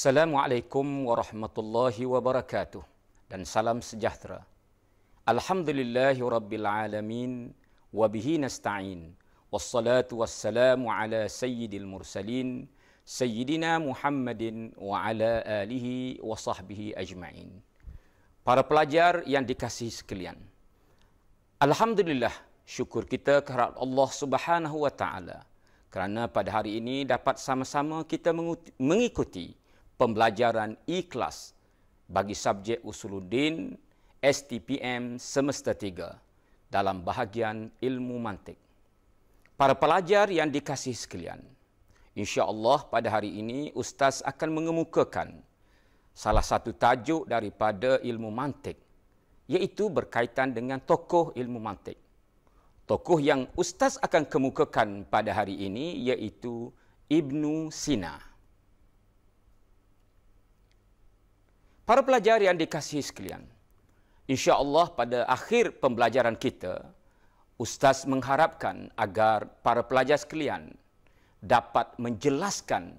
Assalamualaikum warahmatullahi wabarakatuh dan salam sejahtera. Alhamdulillahi rabbil alamin wa bihi nasta'in. Wassalatu wassalamu ala sayyidil mursalin sayyidina Muhammadin wa ala alihi wa sahbihi ajma'in. Para pelajar yang dikasihi sekalian. Alhamdulillah syukur kita kehadrat Allah Subhanahu wa taala kerana pada hari ini dapat sama-sama kita mengikuti, mengikuti pembelajaran ikhlas bagi subjek usuluddin STPM semester 3 dalam bahagian ilmu mantik. Para pelajar yang dikasih sekalian, Allah pada hari ini Ustaz akan mengemukakan salah satu tajuk daripada ilmu mantik iaitu berkaitan dengan tokoh ilmu mantik. Tokoh yang Ustaz akan kemukakan pada hari ini iaitu Ibnu Sina. Para pelajar yang dikasihi sekalian, insya-Allah pada akhir pembelajaran kita, ustaz mengharapkan agar para pelajar sekalian dapat menjelaskan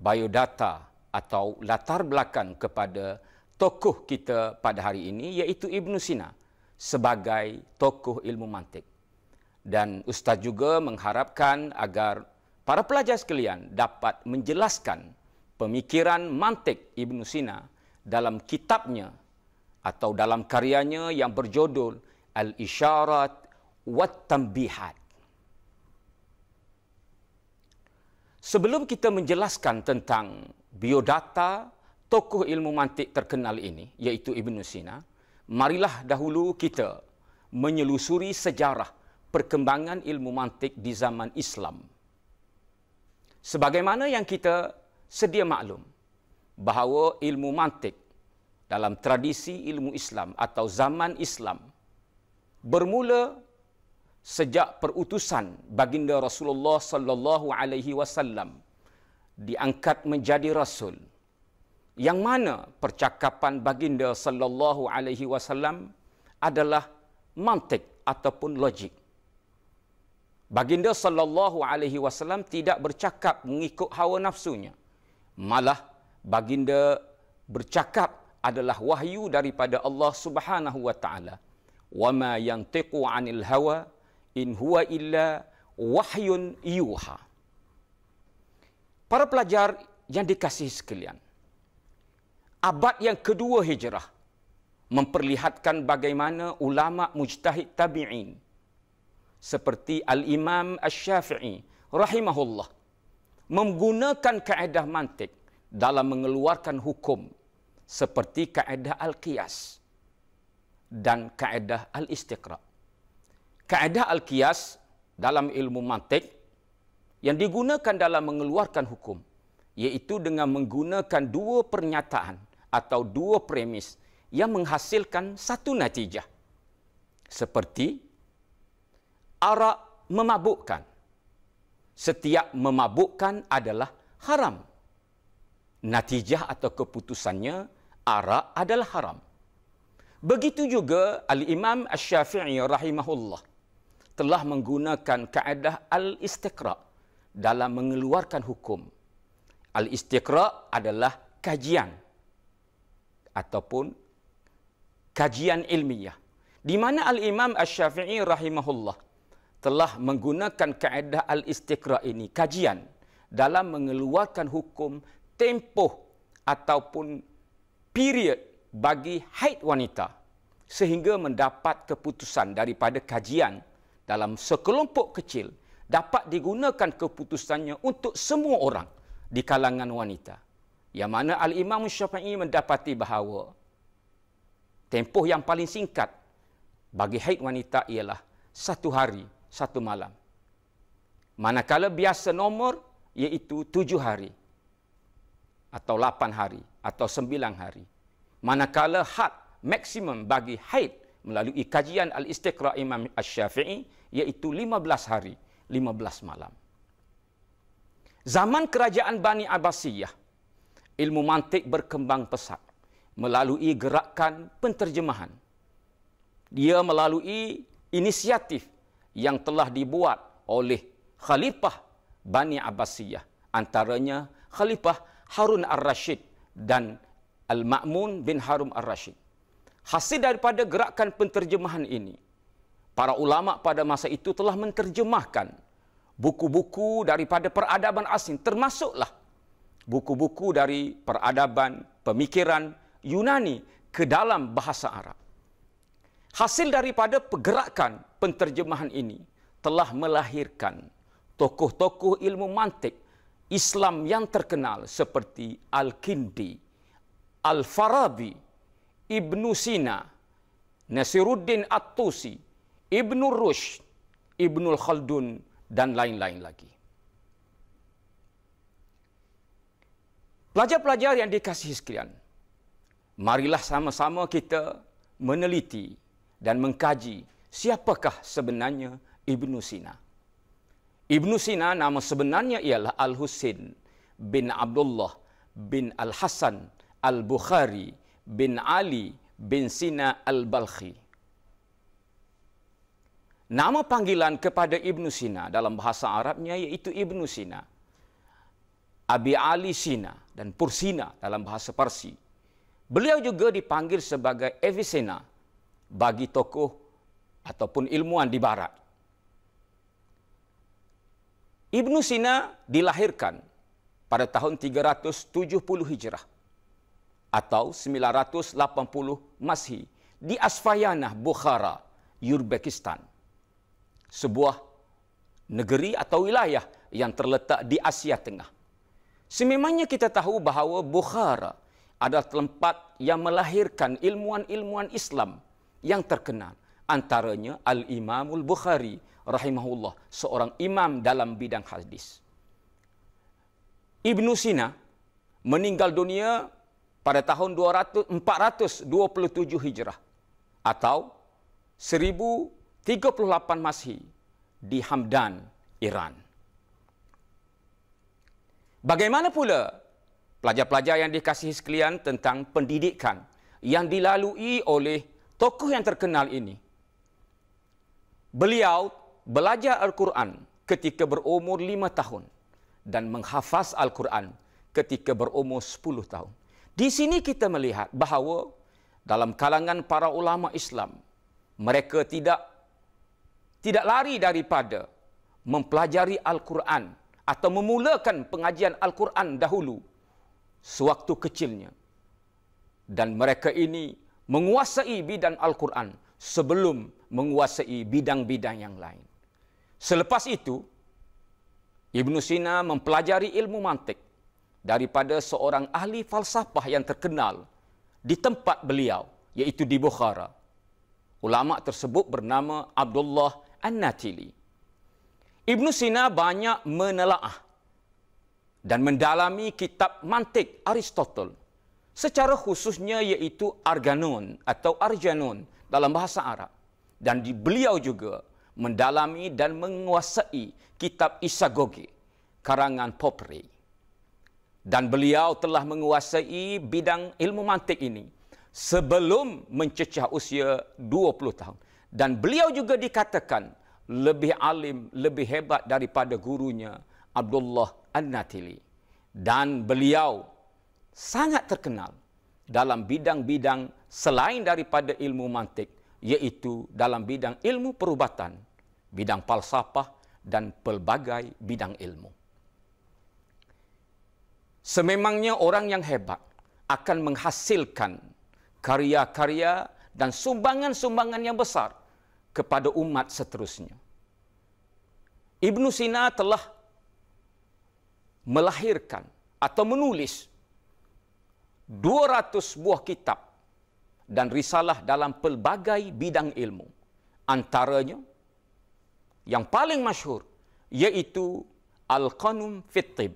biodata atau latar belakang kepada tokoh kita pada hari ini iaitu Ibn Sina sebagai tokoh ilmu mantik. Dan ustaz juga mengharapkan agar para pelajar sekalian dapat menjelaskan pemikiran mantik Ibn Sina dalam kitabnya atau dalam karyanya yang berjudul Al-Isyarat wat Tambihat. Sebelum kita menjelaskan tentang biodata tokoh ilmu mantik terkenal ini iaitu Ibn Sina, marilah dahulu kita menyelusuri sejarah perkembangan ilmu mantik di zaman Islam. Sebagaimana yang kita sedia maklum, bahawa ilmu mantik dalam tradisi ilmu Islam atau zaman Islam bermula sejak perutusan baginda Rasulullah sallallahu alaihi wasallam diangkat menjadi rasul yang mana percakapan baginda sallallahu alaihi wasallam adalah mantik ataupun logik baginda sallallahu alaihi wasallam tidak bercakap mengikut hawa nafsunya malah baginda bercakap adalah wahyu daripada Allah Subhanahu wa taala. Wa ma yantiqu 'anil hawa in huwa illa wahyun yuha. Para pelajar yang dikasihi sekalian. Abad yang kedua hijrah memperlihatkan bagaimana ulama mujtahid tabi'in seperti Al-Imam Ash-Shafi'i rahimahullah menggunakan kaedah mantik dalam mengeluarkan hukum seperti kaedah Al-Qiyas dan kaedah Al-Istiqra. Kaedah Al-Qiyas dalam ilmu mantik yang digunakan dalam mengeluarkan hukum iaitu dengan menggunakan dua pernyataan atau dua premis yang menghasilkan satu natijah seperti arak memabukkan setiap memabukkan adalah haram natijah atau keputusannya arak adalah haram. Begitu juga Al-Imam Ash-Syafi'i rahimahullah telah menggunakan kaedah Al-Istiqra dalam mengeluarkan hukum. Al-Istiqra adalah kajian ataupun kajian ilmiah. Di mana Al-Imam Ash-Syafi'i rahimahullah telah menggunakan kaedah Al-Istiqra ini, kajian dalam mengeluarkan hukum tempoh ataupun period bagi haid wanita sehingga mendapat keputusan daripada kajian dalam sekelompok kecil dapat digunakan keputusannya untuk semua orang di kalangan wanita. Yang mana Al-Imam Syafi'i mendapati bahawa tempoh yang paling singkat bagi haid wanita ialah satu hari, satu malam. Manakala biasa nomor iaitu tujuh hari atau lapan hari atau sembilan hari. Manakala had maksimum bagi haid melalui kajian Al-Istiqra Imam Ash-Syafi'i iaitu 15 hari, 15 malam. Zaman kerajaan Bani Abbasiyah, ilmu mantik berkembang pesat melalui gerakan penterjemahan. Dia melalui inisiatif yang telah dibuat oleh khalifah Bani Abbasiyah antaranya Khalifah Harun al-Rashid dan Al-Ma'mun bin Harun al-Rashid. Hasil daripada gerakan penterjemahan ini, para ulama pada masa itu telah menterjemahkan buku-buku daripada peradaban asing, termasuklah buku-buku dari peradaban pemikiran Yunani ke dalam bahasa Arab. Hasil daripada pergerakan penterjemahan ini telah melahirkan tokoh-tokoh ilmu mantik Islam yang terkenal seperti Al-Kindi, Al-Farabi, Ibn Sina, Nasiruddin At-Tusi, Ibn Rushd, Ibn Khaldun dan lain-lain lagi. Pelajar-pelajar yang dikasihi sekalian, marilah sama-sama kita meneliti dan mengkaji siapakah sebenarnya Ibn Sina. Ibnu Sina nama sebenarnya ialah Al-Husin bin Abdullah bin Al-Hasan Al-Bukhari bin Ali bin Sina Al-Balkhi. Nama panggilan kepada Ibnu Sina dalam bahasa Arabnya iaitu Ibnu Sina. Abi Ali Sina dan Pursina dalam bahasa Parsi. Beliau juga dipanggil sebagai Avicenna bagi tokoh ataupun ilmuwan di barat. Ibn Sina dilahirkan pada tahun 370 Hijrah atau 980 Masihi di Asfayana, Bukhara, Uzbekistan. Sebuah negeri atau wilayah yang terletak di Asia Tengah. Sememangnya kita tahu bahawa Bukhara adalah tempat yang melahirkan ilmuan-ilmuan Islam yang terkenal antaranya Al-Imamul Bukhari rahimahullah seorang imam dalam bidang hadis. Ibn Sina meninggal dunia pada tahun 427 Hijrah atau 1038 Masehi di Hamdan, Iran. Bagaimana pula pelajar-pelajar yang dikasihi sekalian tentang pendidikan yang dilalui oleh tokoh yang terkenal ini? Beliau belajar Al-Quran ketika berumur lima tahun dan menghafaz Al-Quran ketika berumur sepuluh tahun. Di sini kita melihat bahawa dalam kalangan para ulama Islam, mereka tidak tidak lari daripada mempelajari Al-Quran atau memulakan pengajian Al-Quran dahulu sewaktu kecilnya. Dan mereka ini menguasai bidang Al-Quran sebelum menguasai bidang-bidang yang lain. Selepas itu, Ibn Sina mempelajari ilmu mantik daripada seorang ahli falsafah yang terkenal di tempat beliau, iaitu di Bukhara. Ulama tersebut bernama Abdullah An-Natili. Ibn Sina banyak menelaah dan mendalami kitab mantik Aristotle secara khususnya iaitu Arganon atau Arjanon dalam bahasa Arab dan di beliau juga mendalami dan menguasai kitab Isagoge, karangan Popri. Dan beliau telah menguasai bidang ilmu mantik ini sebelum mencecah usia 20 tahun. Dan beliau juga dikatakan lebih alim, lebih hebat daripada gurunya Abdullah An-Natili. Dan beliau sangat terkenal dalam bidang-bidang selain daripada ilmu mantik, iaitu dalam bidang ilmu perubatan bidang falsafah dan pelbagai bidang ilmu. Sememangnya orang yang hebat akan menghasilkan karya-karya dan sumbangan-sumbangan yang besar kepada umat seterusnya. Ibn Sina telah melahirkan atau menulis 200 buah kitab dan risalah dalam pelbagai bidang ilmu. Antaranya yang paling masyhur yaitu Al-Qanum Fitib.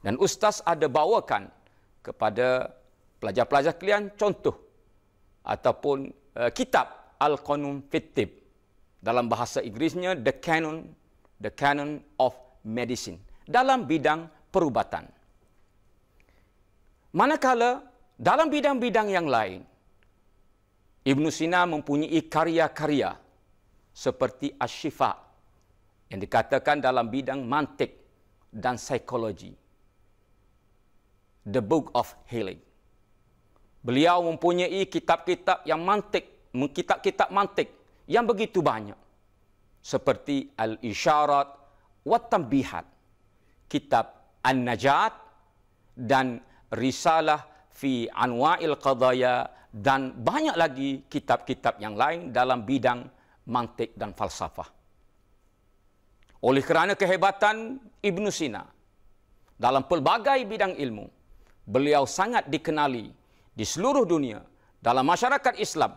Dan Ustaz ada bawakan kepada pelajar-pelajar kalian contoh ataupun uh, kitab Al-Qanum Fitib dalam bahasa Inggerisnya The Canon The Canon of Medicine dalam bidang perubatan. Manakala dalam bidang-bidang yang lain Ibn Sina mempunyai karya-karya seperti Ash-Shifa yang dikatakan dalam bidang mantik dan psikologi. The Book of Healing. Beliau mempunyai kitab-kitab yang mantik, kitab-kitab mantik yang begitu banyak. Seperti Al-Isyarat wa Tambihat, kitab An-Najat dan Risalah fi Anwa'il Qadaya dan banyak lagi kitab-kitab yang lain dalam bidang mantik dan falsafah. Oleh kerana kehebatan Ibn Sina dalam pelbagai bidang ilmu, beliau sangat dikenali di seluruh dunia dalam masyarakat Islam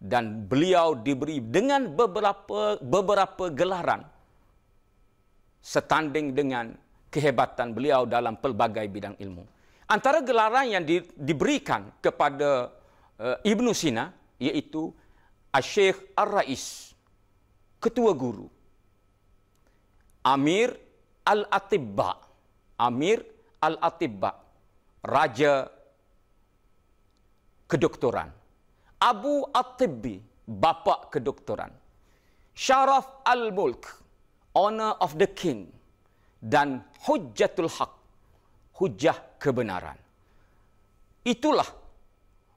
dan beliau diberi dengan beberapa beberapa gelaran setanding dengan kehebatan beliau dalam pelbagai bidang ilmu. Antara gelaran yang di, diberikan kepada uh, eh, Ibn Sina iaitu Asyik Ar-Rais, Ketua Guru. Amir Al-Atibba. Amir Al-Atibba. Raja kedoktoran. Abu At-Tibbi, bapa kedoktoran. Sharaf Al-Mulk, honor of the king. Dan Hujjatul Haq, hujah kebenaran. Itulah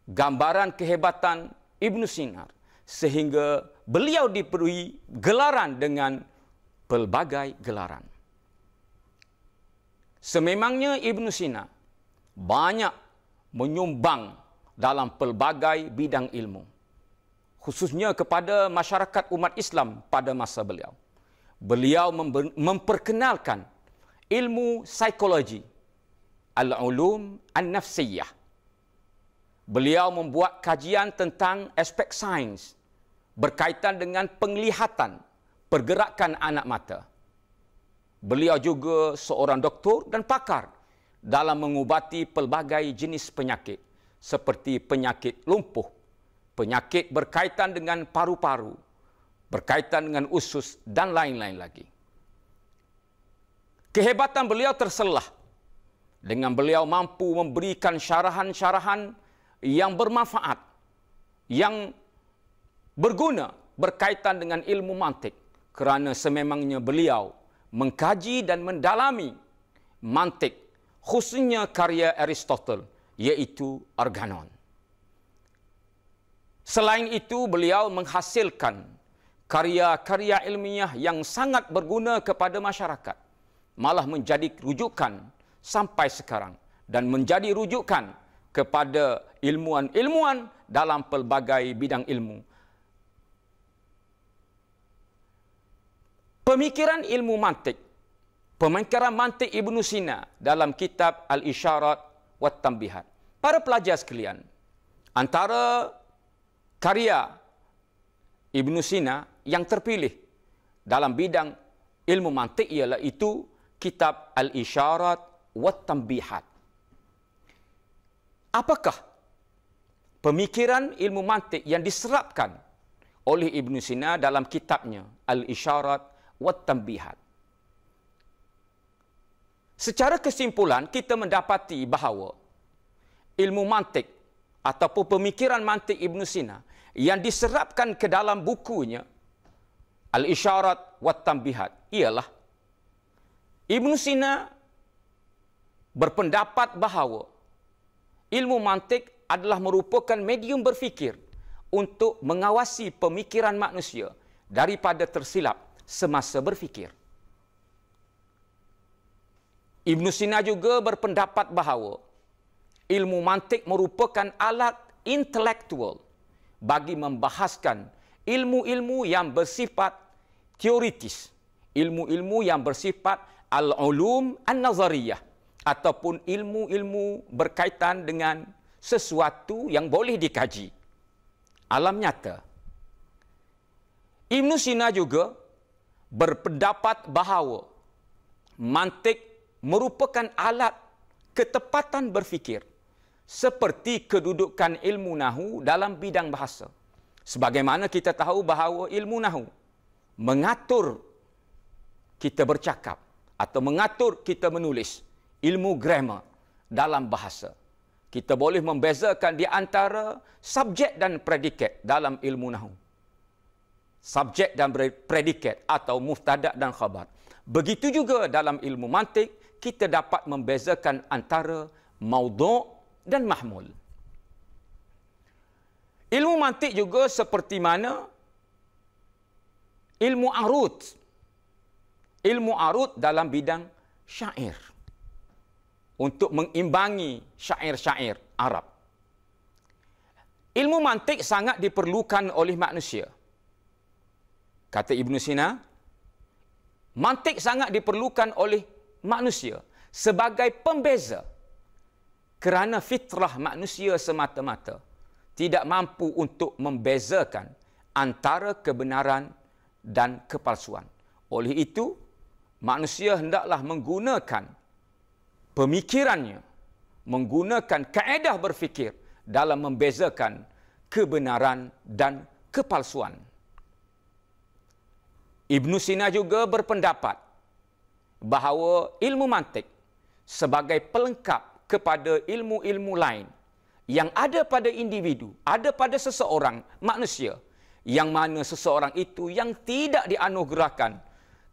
gambaran kehebatan Ibn Sinar. Sehingga beliau diperui gelaran dengan pelbagai gelaran. Sememangnya Ibn Sina banyak menyumbang dalam pelbagai bidang ilmu, khususnya kepada masyarakat umat Islam pada masa beliau. Beliau memperkenalkan ilmu psikologi, al-ulum an-nafsiyah. Beliau membuat kajian tentang aspek sains berkaitan dengan penglihatan, pergerakan anak mata. Beliau juga seorang doktor dan pakar dalam mengubati pelbagai jenis penyakit seperti penyakit lumpuh, penyakit berkaitan dengan paru-paru, berkaitan dengan usus dan lain-lain lagi. Kehebatan beliau terselah dengan beliau mampu memberikan syarahan-syarahan yang bermanfaat, yang berguna berkaitan dengan ilmu mantik kerana sememangnya beliau mengkaji dan mendalami mantik khususnya karya Aristotle iaitu Organon. Selain itu beliau menghasilkan karya-karya ilmiah yang sangat berguna kepada masyarakat malah menjadi rujukan sampai sekarang dan menjadi rujukan kepada ilmuan-ilmuan dalam pelbagai bidang ilmu Pemikiran ilmu mantik. Pemikiran mantik Ibn Sina dalam kitab Al-Isyarat wa Tambihat. Para pelajar sekalian, antara karya Ibn Sina yang terpilih dalam bidang ilmu mantik ialah itu kitab Al-Isyarat wa Tambihat. Apakah pemikiran ilmu mantik yang diserapkan oleh Ibn Sina dalam kitabnya Al-Isyarat wattambihat. Secara kesimpulan, kita mendapati bahawa ilmu mantik ataupun pemikiran mantik Ibn Sina yang diserapkan ke dalam bukunya Al-Isyarat Wattambihat ialah Ibn Sina berpendapat bahawa ilmu mantik adalah merupakan medium berfikir untuk mengawasi pemikiran manusia daripada tersilap semasa berfikir. Ibn Sina juga berpendapat bahawa ilmu mantik merupakan alat intelektual bagi membahaskan ilmu-ilmu yang bersifat teoritis, ilmu-ilmu yang bersifat al-ulum an-nazariyah ataupun ilmu-ilmu berkaitan dengan sesuatu yang boleh dikaji. Alam nyata. Ibn Sina juga berpendapat bahawa mantik merupakan alat ketepatan berfikir seperti kedudukan ilmu nahu dalam bidang bahasa. Sebagaimana kita tahu bahawa ilmu nahu mengatur kita bercakap atau mengatur kita menulis ilmu grammar dalam bahasa. Kita boleh membezakan di antara subjek dan predikat dalam ilmu nahu subjek dan predikat atau muftadak dan khabar. Begitu juga dalam ilmu mantik, kita dapat membezakan antara maudu' dan mahmul. Ilmu mantik juga seperti mana ilmu arut. Ilmu arut dalam bidang syair. Untuk mengimbangi syair-syair Arab. Ilmu mantik sangat diperlukan oleh manusia kata Ibn Sina, mantik sangat diperlukan oleh manusia sebagai pembeza kerana fitrah manusia semata-mata tidak mampu untuk membezakan antara kebenaran dan kepalsuan. Oleh itu, manusia hendaklah menggunakan pemikirannya, menggunakan kaedah berfikir dalam membezakan kebenaran dan kepalsuan. Ibn Sina juga berpendapat bahawa ilmu mantik sebagai pelengkap kepada ilmu-ilmu lain yang ada pada individu, ada pada seseorang manusia yang mana seseorang itu yang tidak dianugerahkan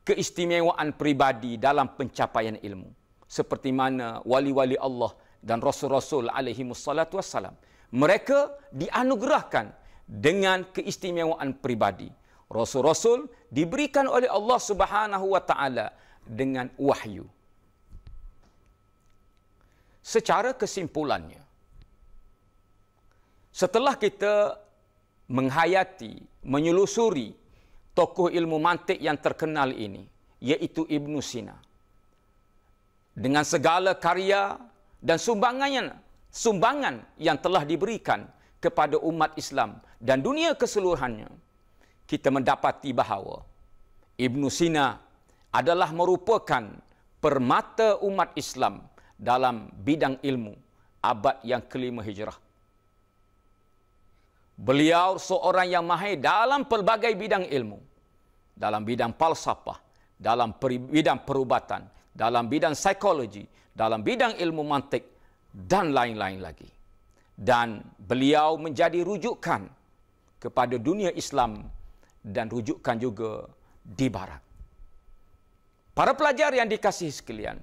keistimewaan pribadi dalam pencapaian ilmu seperti mana wali-wali Allah dan rasul-rasul alaihi wassalam mereka dianugerahkan dengan keistimewaan pribadi rasul-rasul diberikan oleh Allah Subhanahu wa taala dengan wahyu. Secara kesimpulannya setelah kita menghayati, menyelusuri tokoh ilmu mantik yang terkenal ini iaitu Ibn Sina dengan segala karya dan sumbangannya sumbangan yang telah diberikan kepada umat Islam dan dunia keseluruhannya kita mendapati bahawa Ibn Sina adalah merupakan permata umat Islam dalam bidang ilmu abad yang kelima hijrah. Beliau seorang yang mahir dalam pelbagai bidang ilmu. Dalam bidang falsafah, dalam bidang perubatan, dalam bidang psikologi, dalam bidang ilmu mantik dan lain-lain lagi. Dan beliau menjadi rujukan kepada dunia Islam dan rujukan juga di barat. Para pelajar yang dikasihi sekalian,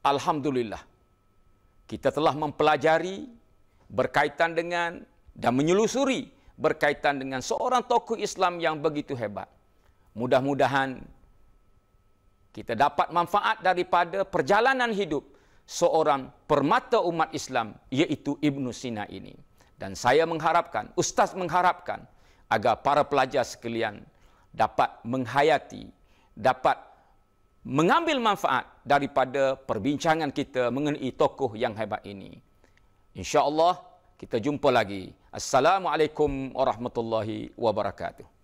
alhamdulillah kita telah mempelajari berkaitan dengan dan menyelusuri berkaitan dengan seorang tokoh Islam yang begitu hebat. Mudah-mudahan kita dapat manfaat daripada perjalanan hidup seorang permata umat Islam iaitu Ibnu Sina ini. Dan saya mengharapkan, ustaz mengharapkan agar para pelajar sekalian dapat menghayati, dapat mengambil manfaat daripada perbincangan kita mengenai tokoh yang hebat ini. Insya Allah kita jumpa lagi. Assalamualaikum warahmatullahi wabarakatuh.